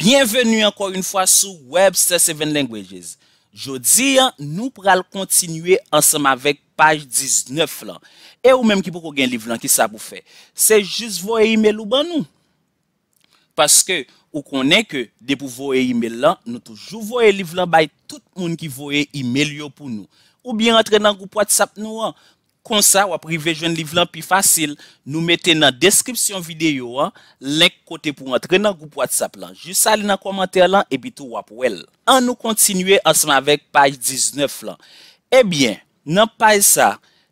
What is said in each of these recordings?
Bienvenu ankor yon fwa sou Webster 7 Languages. Jodi an nou pral kontinuye ansam avek page 19 lan. E ou menm ki pou kogen liv lan ki sa pou fe. Se jis voye email ou ban nou. Paske ou konen ke depou voye email lan nou toujou voye liv lan bay tout moun ki voye email yo pou nou. Ou bien entre nan goupouat sap nou an. Konsa, wap rivejwen liv lan pi fasil, nou mette nan deskrypsyon videyo an, lenk kote pou antre nan goup watsap lan. Jus sali nan komantè lan, e bitou wap wèl. An nou kontinue ansama vek paj 19 lan. Ebyen, eh nan paj sa,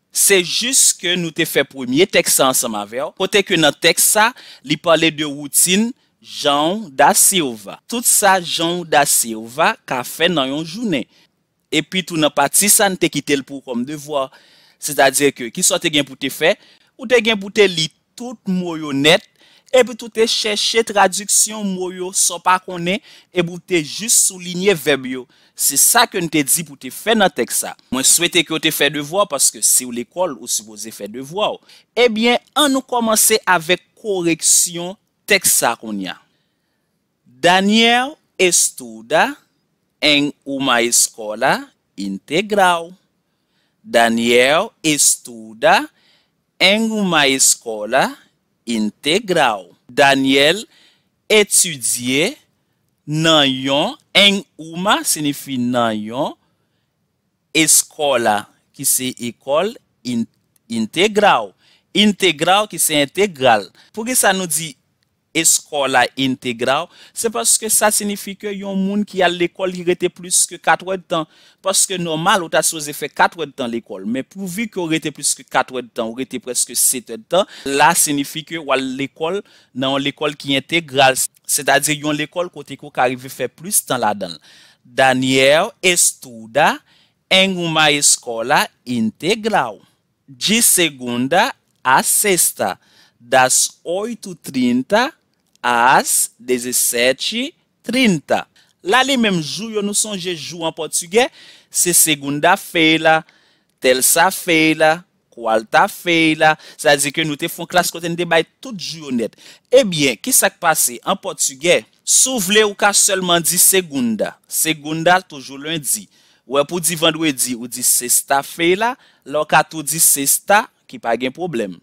se jiske nou te fe pwimye tek sa ansama vek. Kote ke nan tek sa, li pale de woutin, jan ou da si ou va. Tout sa jan ou da si ou va, ka fe nan yon jounen. E pi tou nan pati sa, nou te kite l pou kom devwa. Se ta diye ki sou te gen pou te fe, ou te gen pou te li tout mou yo net, e pou te chè chè tradiksyon mou yo so pa konen, e pou te jist sou linye vebyo. Se sa kon te di pou te fe nan teksa. Mwen souwete ki ou te fe devwa, paske se ou l'ekol ou se pou ze fe devwa ou. Ebyen, an nou komanse avèk koreksyon teksa konen. Daniel estouda en ou ma eskola integra ou. Daniel estouda en gouma eskola integraw. Daniel etudie nan yon en gouma, senefi nan yon eskola ki se ekol integraw. Integraw ki se integral. Pouge sa nou di integral? eskola integraw, se paske sa sinifi ke yon moun ki al l'ekol ki rete plus ke katwèd tan, paske normal ou ta souze fe katwèd tan l'ekol, me pouvi ki ou rete plus ke katwèd tan, ou rete preske setèd tan, la sinifi ke ou al l'ekol, nan l'ekol ki integraw, se ta di yon l'ekol kote ko ki arive fe plus tan la dan, danier estouda en gouma eskola integraw, di segunda a sesta, das oitou trinta As, 17, 30. La li menm jou yo nou sonje jou an Portugè. Se segunda fey la, tel sa fey la, kou al ta fey la. Sa zi ke nou te fon klas kote n de bay tout jou net. Ebyen, ki sak pase an Portugè? Sou vle ou ka selman di segunda. Segunda al toujou lundi. Ou apou e di vendwe di, ou di sesta fey la. Lou ka tou di sesta, ki pa gen problem.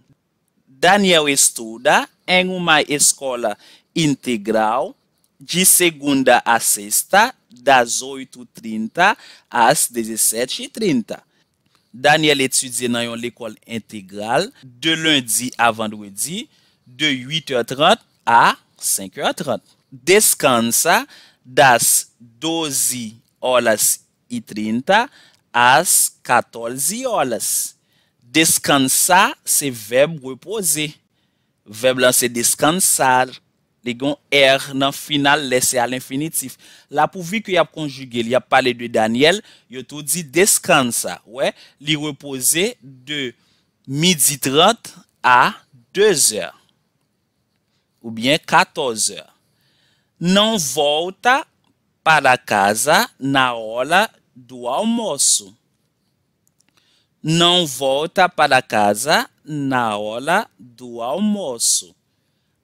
Daniel Estouda. em uma escola integral de segunda a sexta, das 8h30 às 17h30. Daniel étudie dans une l'école intégrale de lundi à vendredi de 8h30 à 5h30. Descansa das 12 horas e 30 às 14 horas. Descansa, c'est verbe reposer. Veblan se descansar, li gon R nan final lese al infinitif. La pouvi ki ap konjuge, li ap pale de Daniel, yo tou di descansa. Li repose de midi 30 a 2h ou bien 14h. Nan volta para kaza nan rola do awmoso. Non volta para kaza na ora do almoso.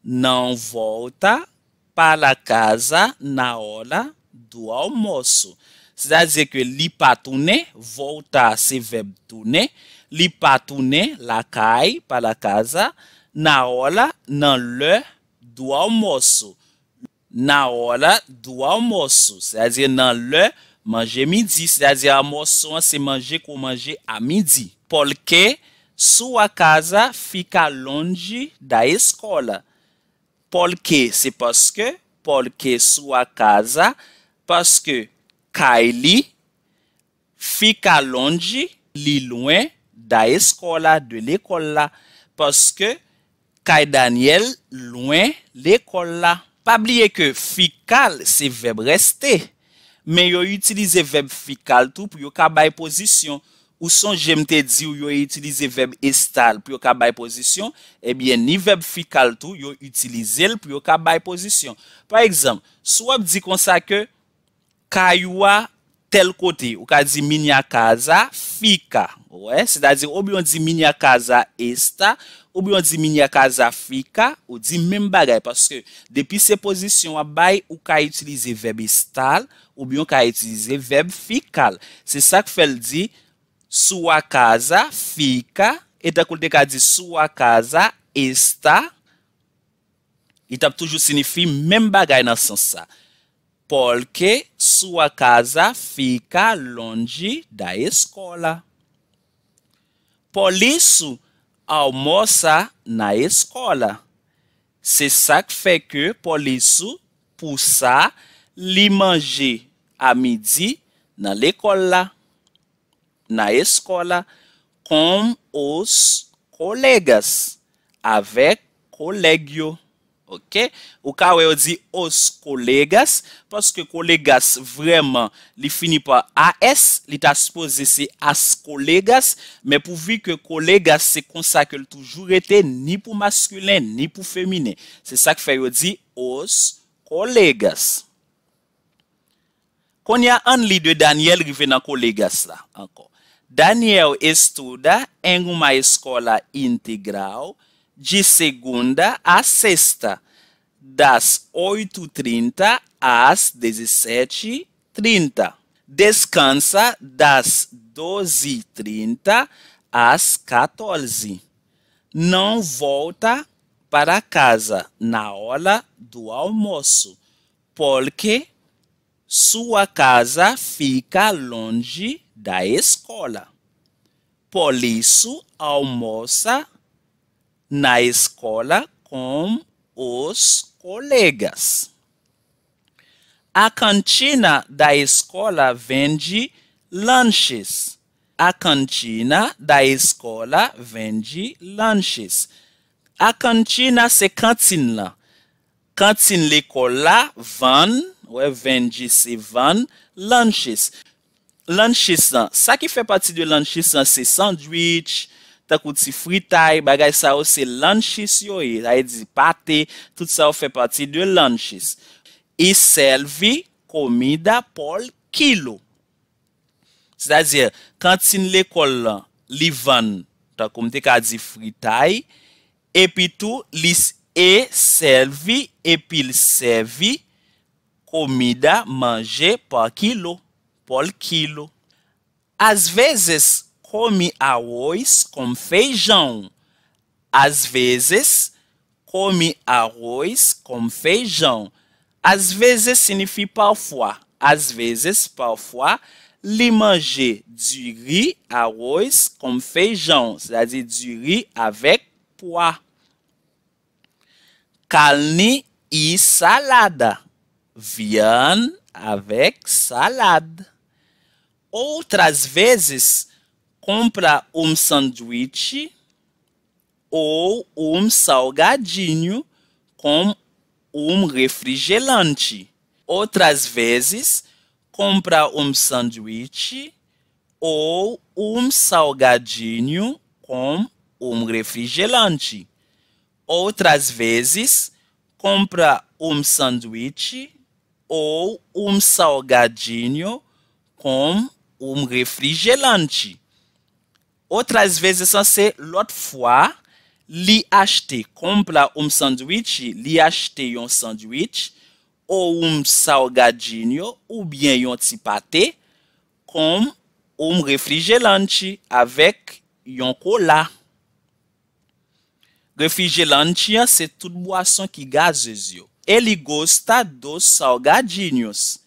Non volta para kaza na ora do almoso. Se zazye ke lipa toune, volta se veb toune. Lipa toune, la kaye para kaza. Na ora nan le do almoso. Na ora do almoso. Se zazye nan le do almoso. Mange midi, se dade a monson se manje kou manje a midi. Polke sou a kaza fika lonji da eskola. Polke se paske, polke sou a kaza paske kai li fika lonji li lwen da eskola, de l'ekola. Paske kai Daniel lwen l'ekola. Pa bliye ke fikal se vebreste. Men yo utilize veb fi kal tou pou yo ka bay pozisyon. Ou son jemte di ou yo utilize veb estal pou yo ka bay pozisyon. Ebyen, eh ni veb fi kal tou yo utilize l pou yo ka bay pozisyon. Par ekzam, sou ap di konsa ke kaywa tel kote. Ou ka di minya kaza fi ka. Ou e, se da di obyo di minya kaza estal. Ou byon di minya kaza fika. Ou di men bagay. Paske depi se pozisyon wabay. Ou ka itilize verb istal. Ou byon ka itilize verb fikal. Se sak fel di. Sua kaza fika. E tak kou te ka di. Sua kaza esta. I tap toujou sinifi men bagay nan san sa. Polke. Sua kaza fika lonji da eskola. Polisou. Almosa nan eskola. Se sak feke polisou pousa li manje a midi nan eskola kon os kolegas avek kolegyo. Ok, ou ka wè yo di os kolegas. Poske kolegas vreman li fini pa as, li ta spose se as kolegas. Mè pou vi ke kolegas se konsa ke l toujou rete ni pou maskulen, ni pou femine. Se sa k fè yo di os kolegas. Kon ya an li de Daniel rive nan kolegas la. Daniel estou da en gouma eskola integral. de segunda a sexta, das 8h30 às 17h30. Descansa das 12h30 às 14 h Não volta para casa na hora do almoço, porque sua casa fica longe da escola. Por isso, almoça Na eskola kom os kolegas. A kantina da eskola venji lanshes. A kantina da eskola venji lanshes. A kantina se kantin la. Kantin li kola van. Ou venji se van lanshes. Lanshes la. Sa ki fe pati de lanshes la se sandwich. ta kouti fritay, bagay sa ou se lanchis yo e, ta e di pate, tout sa ou fe pati de lanchis. E selvi komida pol kilo. Se da zir, kantin le kol li van, ta kouti ka di fritay, epi tou, lis e selvi, epi l selvi, komida manje pol kilo. Pol kilo. Az vezes, come arroz com feijão. Às vezes, come arroz com feijão. Às vezes significa parfois. Às vezes, parfois, lhe manger du riz, arroz com feijão, c'est-à-dire du riz avec pois. Carne e salada. Viande avec salade. Outras vezes, compra um sanduíche ou um salgadinho com um refrigerante. Outras vezes, compra um sanduíche ou um salgadinho com um refrigerante. Outras vezes, compra um sanduíche ou um salgadinho com um refrigerante. Otras vezesan se lot fwa li achte kompla oum sandwichi, li achte yon sandwichi oum saogadjinyo ou bien yon tipate kom oum refrije lanchi avèk yon kola. Refrije lanchi an se tout boason ki gazez yo. Eli gosta dos saogadjinyos.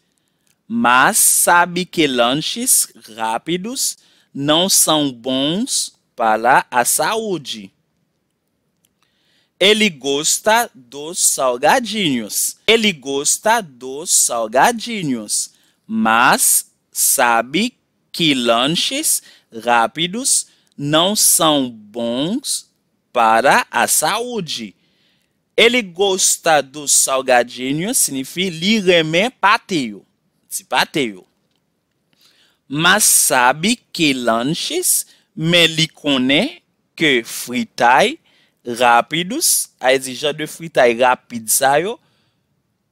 Mas sabi ke lanchis rapidous. não são bons para a saúde. Ele gosta dos salgadinhos. Ele gosta dos salgadinhos, mas sabe que lanches rápidos não são bons para a saúde. Ele gosta dos salgadinhos, significa lhe remer pateio. Se pateio mas sabe que lanches, me il connaît que fritai rapidos, a exigência de fritai rápido ça yo,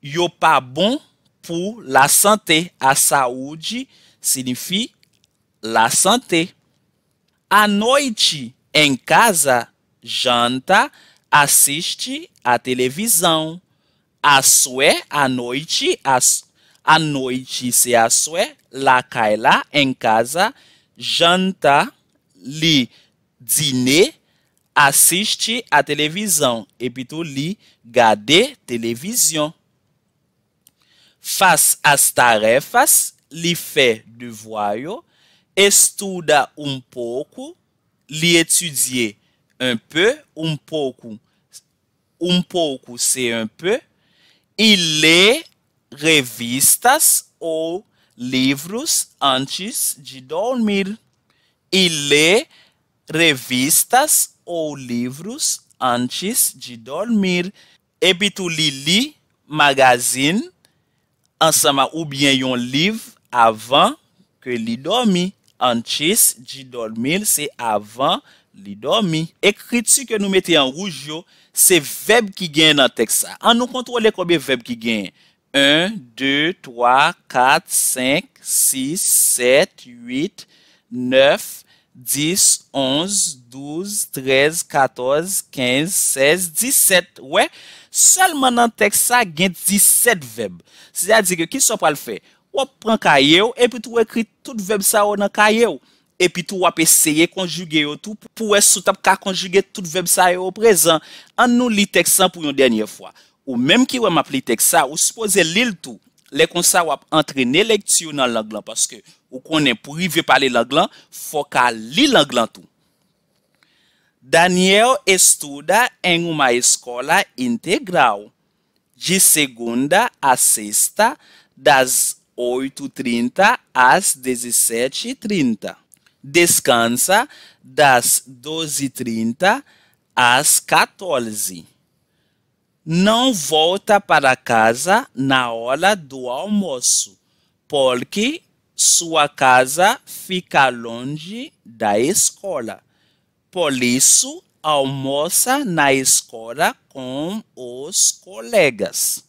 yo pas bon pour la santé. A saúde significa la santé. À noite, em casa, janta, assiste à televisão. A sué, à noite, à, à noite, se a sué, La kaila en kaza janta li dine, asisti a televizyon, e pito li gade televizyon. Fas astarefas, li fe du vwayo, estuda unpoku, li etudye unpe, unpoku se unpe, i le revistas ou kou. Livros antis di dolmir. Ile revistas ou livros antis di dolmir. E bitou li li magazin ansama ou bien yon liv avan ke li dolmi. Antis di dolmir se avan li dolmi. Ekri tsu ke nou meti an ruj yo se veb ki gen nan teksa. An nou kontrole kobye veb ki gen nan teksa. 1, 2, 3, 4, 5, 6, 7, 8, 9, 10, 11, 12, 13, 14, 15, 16, 17. Ouè, salman nan tek sa gen 17 veb. Se la dike ki so pal fe, wap pran kaye ou, epi tou ekri tout veb sa ou nan kaye ou. Epi tou wap eseye konjuge ou tou pou wè sotap ka konjuge tout veb sa ou ou prezan. An nou li tek sa pou yon denye fwa. ou mesmo que wè map li tek sa, ou suppose lil tou, tudo, kon sa wap antrene lèk tiyo nan lang ou konen o rive pale lang lan, fok a li lang Daniel estuda em uma escola integral, de segunda a sexta, das 8h30 às 17h30. Descansa das 12h30 às 14h não volta para casa na hora do almoço, porque sua casa fica longe da escola. Por isso, almoça na escola com os colegas.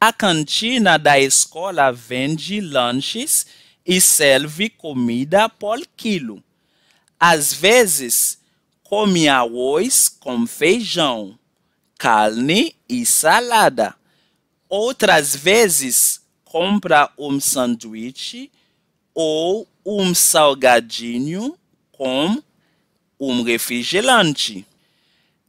A cantina da escola vende lanches e serve comida por quilo. Às vezes, come arroz com feijão carne e salada. Outras vezes, compra um sanduíche ou um salgadinho com um refrigerante.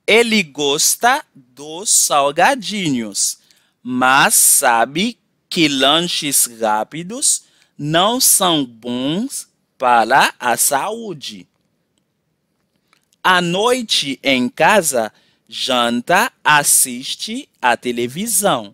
Ele gosta dos salgadinhos, mas sabe que lanches rápidos não são bons para a saúde. À noite em casa, Janta asisti a televizyon.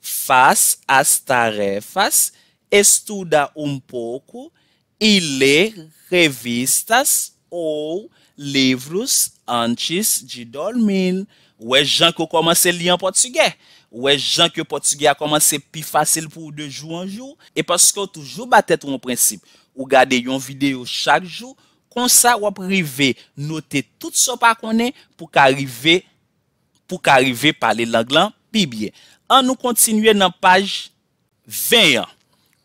Fas as tarefas, estuda un pokou, i le revistas ou livros antis di dolmil. Ou e jan ke o komanse li an Portugè? Ou e jan ke Portugè a komanse pi fasil pou de jou an jou? E paske ou toujou batet ou an prinsip, ou gade yon videyo chak jou, Kon sa wap rive note tout so pa konen pou ka rive pale langlan bibye. An nou kontinuye nan paj 20 an.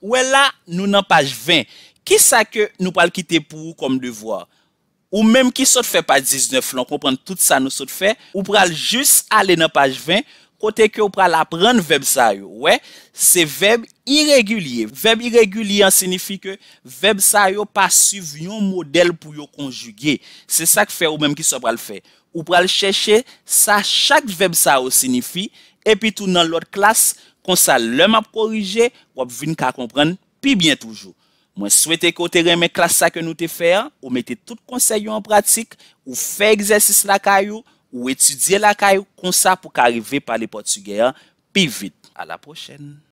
Ou e la nou nan paj 20. Ki sa ke nou pal kite pou ou kom devwa? Ou menm ki sot fe paj 19 lan kompon tout sa nou sot fe? Ou pral jis ale nan paj 20? kote ke ou pral apren veb sa yo. Ouè, se veb irégulier. Veb irégulier an sinifi ke veb sa yo pa suv yon model pou yo konjugye. Se sa ke fè ou mèm ki sa pral fè. Ou pral chèche, sa chak veb sa yo sinifi, epi tou nan lòt klas, kon sa lèm ap korije, wap vin ka kompran pi bien toujou. Mwen souwete ke ou tè remè klas sa ke nou te fè, ou mette tout konseyo an pratik, ou fè egzèsis la kayo, Ou etudie la kayou kon sa pou ka arrive pale Portugaya pi vit. A la pochen.